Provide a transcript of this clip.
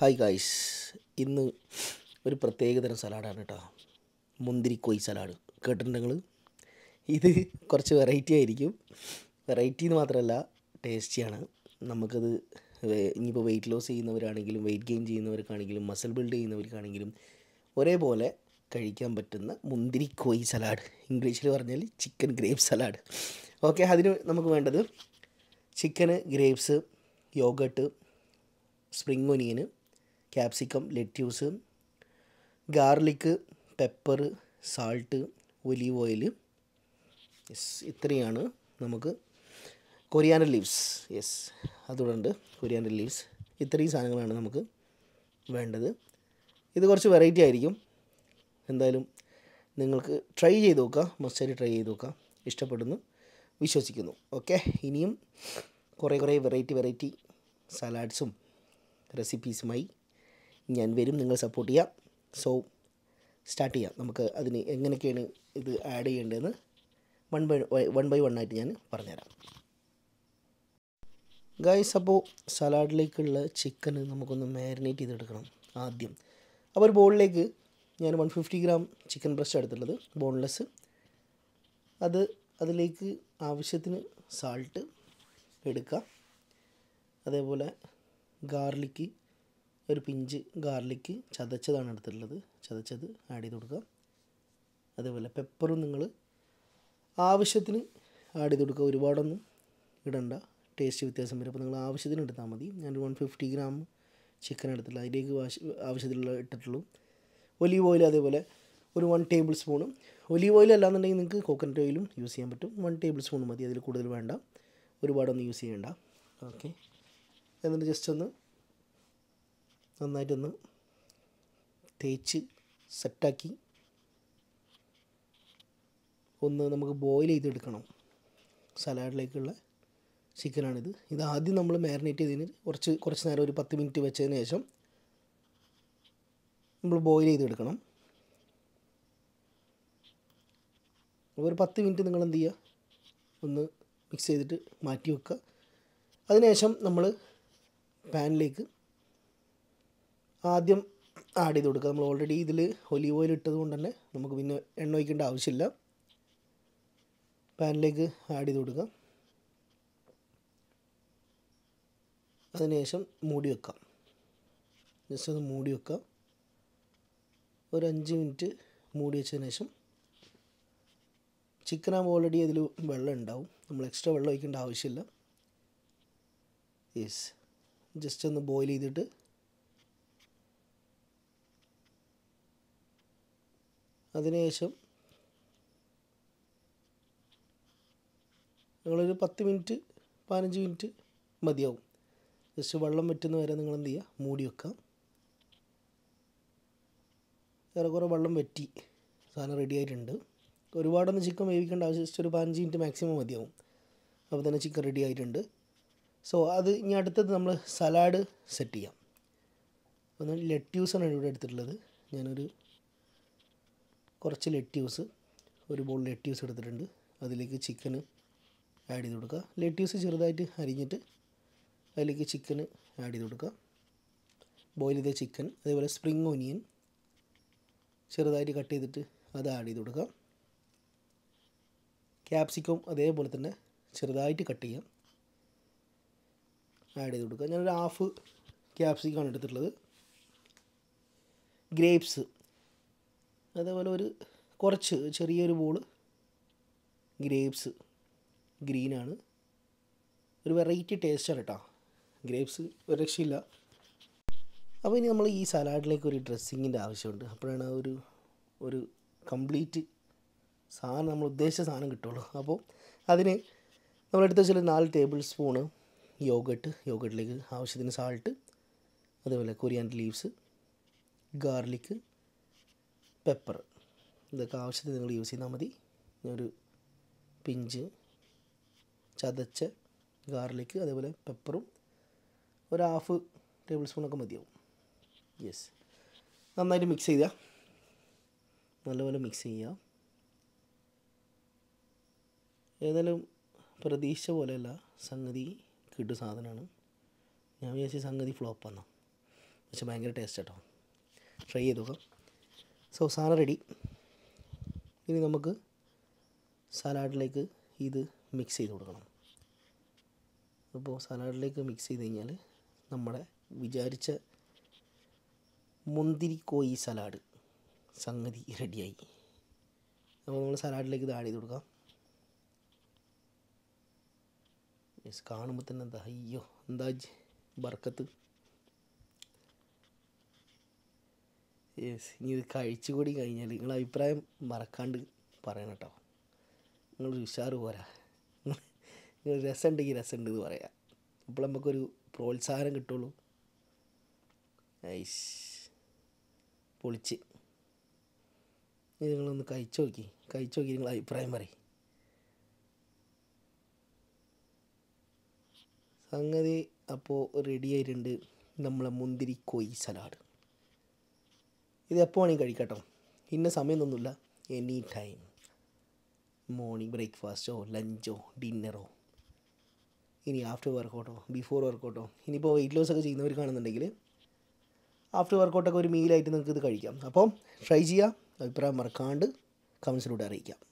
hi guys ഇന്ന് ഒരു പ്രത്യേകതരം സലാഡാണ് കേട്ടോ മുന്തിരിക്കോയി സലാഡ് കേട്ടിട്ടുണ്ടെങ്കിൽ നിങ്ങൾ ഇത് കുറച്ച് വെറൈറ്റി ആയിരിക്കും വെറൈറ്റി എന്ന് മാത്രമല്ല ടേസ്റ്റിയാണ് നമുക്കത് ഇനിയിപ്പോൾ വെയിറ്റ് ലോസ് ചെയ്യുന്നവരാണെങ്കിലും വെയിറ്റ് ഗെയിൻ ചെയ്യുന്നവർക്കാണെങ്കിലും മസിൽ ബിൽഡ് ചെയ്യുന്നവർക്കാണെങ്കിലും ഒരേപോലെ കഴിക്കാൻ പറ്റുന്ന മുന്തിരിക്കോയി സലാഡ് ഇംഗ്ലീഷിൽ പറഞ്ഞാൽ ചിക്കൻ ഗ്രേപ്പ് സലാഡ് ഓക്കെ അതിന് നമുക്ക് വേണ്ടത് chicken grapes yoghurt spring onion capsicum lettuce garlic pepper salt olive oil yes ഇത്രയാണ് നമുക്ക് കൊറിയാനൽ ലീവ്സ് യെസ് അതുകൊണ്ട് കൊറിയാനൽ ലീവ്സ് ഇത്രയും സാധനങ്ങളാണ് നമുക്ക് വേണ്ടത് ഇത് കുറച്ച് വെറൈറ്റി ആയിരിക്കും എന്തായാലും നിങ്ങൾക്ക് ട്രൈ ചെയ്ത് നോക്കുക മസ്റ്റാരി ട്രൈ ചെയ്ത് നോക്കുക ഇഷ്ടപ്പെടുന്നു വിശ്വസിക്കുന്നു ഓക്കെ ഇനിയും കുറേ കുറേ വെറൈറ്റി വെറൈറ്റി സലാഡ്സും റെസിപ്പീസുമായി ഞാൻ വരും നിങ്ങൾ സപ്പോർട്ട് ചെയ്യാം സോ സ്റ്റാർട്ട് ചെയ്യാം നമുക്ക് അതിന് എങ്ങനെയൊക്കെയാണ് ഇത് ആഡ് ചെയ്യേണ്ടതെന്ന് one by one by one ആയിട്ട് ഞാൻ പറഞ്ഞുതരാം ഗൈസ് അപ്പോൾ സലാഡിലേക്കുള്ള ചിക്കൻ നമുക്കൊന്ന് മാരിനേറ്റ് ചെയ്തെടുക്കണം ആദ്യം അപ്പോൾ ഒരു ബോളിലേക്ക് ഞാൻ one fifty gram chicken breast എടുത്തിട്ടുള്ളത് ബോൺലെസ് അത് അതിലേക്ക് ആവശ്യത്തിന് സാൾട്ട് എടുക്കുക അതേപോലെ ഗാർലിക്ക് ഒരു പിഞ്ച് ഗാർലിക്ക് ചതച്ചതാണ് എടുത്തിട്ടുള്ളത് ചതച്ചത് ആഡ് ചെയ്ത് കൊടുക്കുക അതേപോലെ പെപ്പറും നിങ്ങൾ ആവശ്യത്തിന് ആഡ് ചെയ്ത് കൊടുക്കുക ഒരുപാടൊന്നും ഇടണ്ട ടേസ്റ്റ് വ്യത്യാസം വരും അപ്പോൾ നിങ്ങൾ ആവശ്യത്തിന് എടുത്താൽ മതി ഞാൻ വൺ ഫിഫ്റ്റി ഗ്രാം ചിക്കൻ എടുത്തിട്ടില്ല അതിലേക്ക് ആവശ്യത്തിലുള്ള ഇട്ടിട്ടുള്ളൂ ഒലീവ് ഓയിൽ അതേപോലെ ഒരു വൺ ടേബിൾ സ്പൂണും ഒലീവ് ഓയിൽ അല്ലാന്നുണ്ടെങ്കിൽ നിങ്ങൾക്ക് കോക്കനട്ട് ഓയിലും യൂസ് ചെയ്യാൻ പറ്റും വൺ ടേബിൾ സ്പൂൺ മതി അതിൽ കൂടുതൽ വേണ്ട ഒരുപാടൊന്നും യൂസ് ചെയ്യേണ്ട ഓക്കെ എന്നിട്ട് ജസ്റ്റ് ഒന്ന് നന്നായിട്ടൊന്ന് തേച്ച് സെറ്റാക്കി ഒന്ന് നമുക്ക് ബോയിൽ ചെയ്തെടുക്കണം സലാഡിലേക്കുള്ള ചിക്കനാണിത് ഇത് ആദ്യം നമ്മൾ മാരിനേറ്റ് ചെയ്തതിന് കുറച്ച് കുറച്ച് നേരം ഒരു പത്ത് മിനിറ്റ് വെച്ചതിന് ശേഷം നമ്മൾ ബോയിൽ ചെയ്തെടുക്കണം ഒരു പത്ത് മിനിറ്റ് നിങ്ങൾ എന്ത് ചെയ്യുക ഒന്ന് മിക്സ് ചെയ്തിട്ട് മാറ്റി വെക്കുക അതിനുശേഷം നമ്മൾ പാനിലേക്ക് ആദ്യം ആഡ് ചെയ്ത് കൊടുക്കുക നമ്മൾ ഓൾറെഡി ഇതിൽ ഒലിവ് ഓയിൽ ഇട്ടത് കൊണ്ട് തന്നെ നമുക്ക് പിന്നെ എണ്ണ ഒഴിക്കേണ്ട ആവശ്യമില്ല പാനിലേക്ക് ആഡ് ചെയ്ത് കൊടുക്കുക അതിനുശേഷം മൂടി വെക്കാം ജസ്റ്റ് ഒന്ന് മൂടി വെക്കാം ഒരു അഞ്ച് മിനിറ്റ് മൂടി വെച്ചതിന് ശേഷം ചിക്കൻ ആകുമ്പോൾ ഓൾറെഡി അതിൽ വെള്ളം ഉണ്ടാവും നമ്മൾ എക്സ്ട്രാ വെള്ളം ഒഴിക്കേണ്ട ആവശ്യമില്ല യെസ് ജസ്റ്റ് ഒന്ന് ബോയിൽ ചെയ്തിട്ട് അതിനുശേഷം നിങ്ങളൊരു പത്ത് മിനിറ്റ് പതിനഞ്ച് മിനിറ്റ് മതിയാവും ജസ്റ്റ് വെള്ളം വറ്റുന്ന വരെ നിങ്ങൾ എന്ത് ചെയ്യുക മൂടി വെക്കാം ഏറെക്കുറെ വെള്ളം വറ്റി സാധനം റെഡി ആയിട്ടുണ്ട് ഒരുപാടൊന്നും ചിക്കൻ വേവിക്കേണ്ട ആവശ്യം ജസ്റ്റ് ഒരു പതിനഞ്ച് മിനിറ്റ് മാക്സിമം മതിയാവും അപ്പോൾ തന്നെ ചിക്കൻ റെഡി ആയിട്ടുണ്ട് സോ അത് ഇനി അടുത്തത് നമ്മൾ സലാഡ് സെറ്റ് ചെയ്യാം ഒന്ന് ലെറ്റ്യൂസാണ് ഇവിടെ എടുത്തിട്ടുള്ളത് ഞാനൊരു കുറച്ച് ലെറ്റ്യൂസ് ഒരു ബോൾ ലെറ്റ്യൂസ് എടുത്തിട്ടുണ്ട് അതിലേക്ക് ചിക്കന് ആഡ് ചെയ്ത് കൊടുക്കുക ലെറ്റ്യൂസ് ചെറുതായിട്ട് അരിഞ്ഞിട്ട് അതിലേക്ക് ചിക്കന് ആഡ് ചെയ്ത് കൊടുക്കുക ബോയിൽ ചെയ്ത ചിക്കൻ അതേപോലെ സ്പ്രിങ് ഓനിയൻ ചെറുതായിട്ട് കട്ട് ചെയ്തിട്ട് അത് ആഡ് ചെയ്ത് കൊടുക്കുക ക്യാപ്സിക്കം അതേപോലെ തന്നെ ചെറുതായിട്ട് കട്ട് ചെയ്യാം ആഡ് ചെയ്ത് കൊടുക്കുക ഞാനൊരു ഹാഫ് ക്യാപ്സിക്കമാണ് എടുത്തിട്ടുള്ളത് ഗ്രേപ്സ് അതേപോലെ ഒരു കുറച്ച് ചെറിയൊരു ബോൾ ഗ്രേപ്സ് ഗ്രീനാണ് ഒരു വെറൈറ്റി ടേസ്റ്റാണ് കേട്ടോ ഗ്രേപ്സ് ഒരു രക്ഷയില്ല അപ്പോൾ ഇനി നമ്മൾ ഈ സലാഡിലേക്ക് ഒരു ഡ്രസ്സിങ്ങിൻ്റെ ആവശ്യമുണ്ട് അപ്പോഴാണ് ആ ഒരു ഒരു കംപ്ലീറ്റ് സാധനം നമ്മൾ ഉദ്ദേശിച്ച സാധനം കിട്ടുള്ളൂ അപ്പോൾ അതിന് നമ്മളെടുത്ത് വെച്ചാൽ നാല് ടേബിൾ സ്പൂണ് യോഗട്ട് യോഗട്ടിലേക്ക് ആവശ്യത്തിന് സാൾട്ട് അതേപോലെ കൊറിയാൻ ലീവ്സ് ഗാർലിക്ക് പെപ്പർ ഇതൊക്കെ ആവശ്യത്തിന് നിങ്ങൾ യൂസ് ചെയ്താൽ മതി ഒരു പിഞ്ച് ചതച്ച ഗാർലിക്ക് അതേപോലെ പെപ്പറും ഒരു ഹാഫ് ടേബിൾ സ്പൂണൊക്കെ മതിയാവും യെസ് നന്നായിട്ട് മിക്സ് ചെയ്യുക നല്ലപോലെ മിക്സ് ചെയ്യുക ഏതായാലും പ്രതീക്ഷ പോലെയല്ല സംഗതി കിട്ടും സാധനമാണ് ഞാൻ വിചാരിച്ച സംഗതി ഫ്ലോപ്പ് വന്നാൽ പക്ഷെ ഭയങ്കര ടേസ്റ്റ് കേട്ടോ ട്രൈ ചെയ്തോക്കാം സോ സാധനം റെഡി ഇനി നമുക്ക് സലാഡിലേക്ക് ഇത് മിക്സ് ചെയ്ത് കൊടുക്കണം അപ്പോൾ സലാഡിലേക്ക് മിക്സ് ചെയ്ത് കഴിഞ്ഞാൽ നമ്മുടെ വിചാരിച്ച മുന്തിരി കോയി സലാഡ് സംഗതി റെഡിയായി അപ്പോൾ നമ്മൾ സലാഡിലേക്ക് ഇത് ആഡ് ചെയ്ത് കൊടുക്കാം കാണുമ്പോൾ തന്നെ എന്താ അയ്യോ എന്താ ബർക്കത്ത് യെസ് ഇനി ഇത് കഴിച്ചുകൂടി കഴിഞ്ഞാൽ നിങ്ങളെ അഭിപ്രായം മറക്കാണ്ട് പറയണം കേട്ടോ നിങ്ങൾ ഉഷാറ് പോരാ നിങ്ങൾ രസമുണ്ടെങ്കിൽ രസമുണ്ട് എന്ന് പറയാം അപ്പോൾ നമുക്കൊരു പ്രോത്സാഹനം കിട്ടുള്ളൂ ഐസ് പൊളിച്ച് നിങ്ങളൊന്ന് കഴിച്ചു നോക്കി കഴിച്ചു നോക്കി നിങ്ങൾ അഭിപ്രായം പറയും സംഗതി അപ്പോൾ റെഡി ആയിട്ടുണ്ട് നമ്മളെ മുന്തിരി കൊയ്സലാട് ഇത് എപ്പോൾ വേണമെങ്കിൽ കഴിക്കട്ടോ ഇന്ന സമയമൊന്നുമില്ല എനി ടൈം മോർണിംഗ് ബ്രേക്ക്ഫാസ്റ്റോ ലഞ്ചോ ഡിന്നറോ ഇനി ആഫ്റ്റർ വർക്കൗട്ടോ ബിഫോർ വർക്കൗട്ടോ ഇനിയിപ്പോൾ വെയിറ്റ് ലോസ് ഒക്കെ ചെയ്യുന്നവർക്കാണെന്നുണ്ടെങ്കിൽ ആഫ്റ്റർ വർക്കൗട്ടൊക്കെ ഒരു മീലായിട്ട് നിങ്ങൾക്ക് ഇത് കഴിക്കാം അപ്പോൾ ട്രൈ ചെയ്യുക അഭിപ്രായം മറക്കാണ്ട് കമൻസിലൂടെ അറിയിക്കാം